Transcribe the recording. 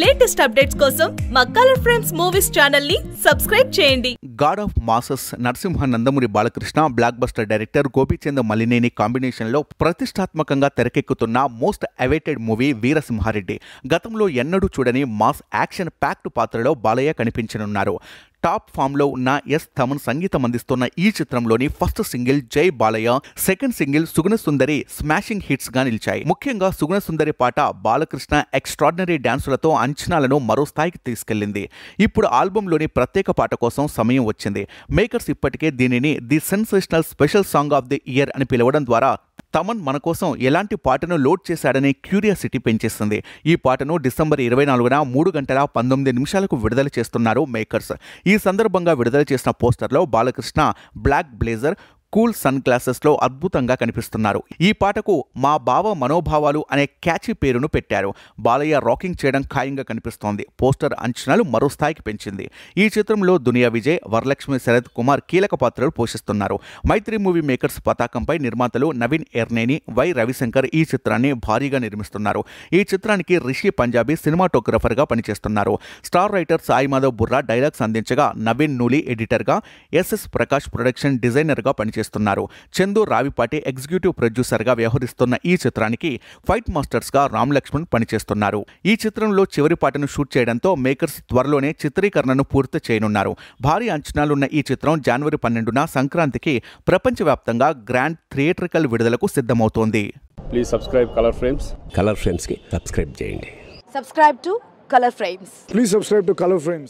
Le latest updates కోసం మా colour frames movies channel ని సబ్స్క్రైబ్ చేయండి god of masses Narasimha Nandamuri Balakrishna blockbuster director Gopichand Malineni combination లో ప్రతిష్టాత్మకంగా తెరకెక్కుతున్న మోస్ట్ అవైటెడ్ మూవీ వీరసింహారెడ్డి గతంలో ఎన్నడూ చూడని మాస్ యాక్షన్ ప్యాక్డ్ పాత్రలో బాలయ్య కనిపించనున్నారు టాప్ ఫామ్ లో ఉన్న ఎస్ తమన్ సంగీతం అందిస్తున్న ఈ చిత్రంలోని first single Jai Balayya second single Suguna Sundari smashing hits గా నిలిచాయి ముఖ్యంగా సుగుణ సుందరి పాట బాలకృష్ణ ఎక్స్ట్రాడినరీ డాన్సులతో అంచనా లక్షణాలను మరో స్థాయికి తీసుకెళ్లింది ఇప్పుడు ఆల్బంలోని ప్రత్యేక పాట కోసం సమయం వచ్చింది మేకర్స్ ఇప్పటికే దీనిని the sensational special song of the year అని పిలవడం ద్వారా తమన్ మన కోసం ఎలాంటి పాటను లోడ్ చేశాడనే క్యూరియాసిటీ పెంచేస్తుంది ఈ పాటను డిసెంబర్ ఇరవై నాలుగున మూడు గంటల పంతొమ్మిది నిమిషాలకు విడుదల చేస్తున్నారు మేకర్స్ ఈ సందర్భంగా విడుదల చేసిన పోస్టర్లో బాలకృష్ణ బ్లాక్ బ్లేజర్ కూల్ సన్ గ్లాసెస్లో అద్భుతంగా కనిపిస్తున్నారు ఈ పాటకు మా బావ మనోభావాలు అనే క్యాచీ పేరును పెట్టారు బాలయ్య రాకింగ్ చేయడం ఖాయంగా కనిపిస్తోంది పోస్టర్ అంచనాలు మరో స్థాయికి పెంచింది ఈ చిత్రంలో దునియా విజయ్ వరలక్ష్మి శరత్ కుమార్ కీలక పాత్రలు పోషిస్తున్నారు మైత్రి మూవీ మేకర్స్ పతాకంపై నిర్మాతలు నవీన్ ఎర్నేని వై రవిశంకర్ ఈ చిత్రాన్ని భారీగా నిర్మిస్తున్నారు ఈ చిత్రానికి రిషి పంజాబీ సినిమాటోగ్రఫర్గా పనిచేస్తున్నారు star writer Sai Madhav Burra dialogues అందించగా నవీన్ నూలి ఎడిటర్గా ఎస్ఎస్ ప్రకాష్ ప్రొడక్షన్ డిజైనర్గా పనిచేస్తున్నారు చేస్తున్నారు చందు రావిపాటి ఎగ్జిక్యూటివ్ ప్రొడ్యూసర్గా వ్యవహరిస్తున్న ఈ చిత్రానికి ఫైట్ మాస్టర్స్గా రామ్ లక్ష్మణ్ పనిచేస్తున్నారు ఈ చిత్రంలో చివరి పాటను షూట్ చేయడంతో మేకర్స్ త్వరలోనే చిత్రీకరణను పూర్తి చేయనున్నారు భారీ అంచనాలున్న ఈ చిత్రం జనవరి పన్నెండున సంక్రాంతికి ప్రపంచవ్యాప్తంగా గ్రాండ్ థియేట్రికల్ విడుదలకు సిద్ధమవుతోంది please subscribe colour frames colour కి సబ్స్క్రైబ్ చేయండి subscribe to colour frames please subscribe to colour frames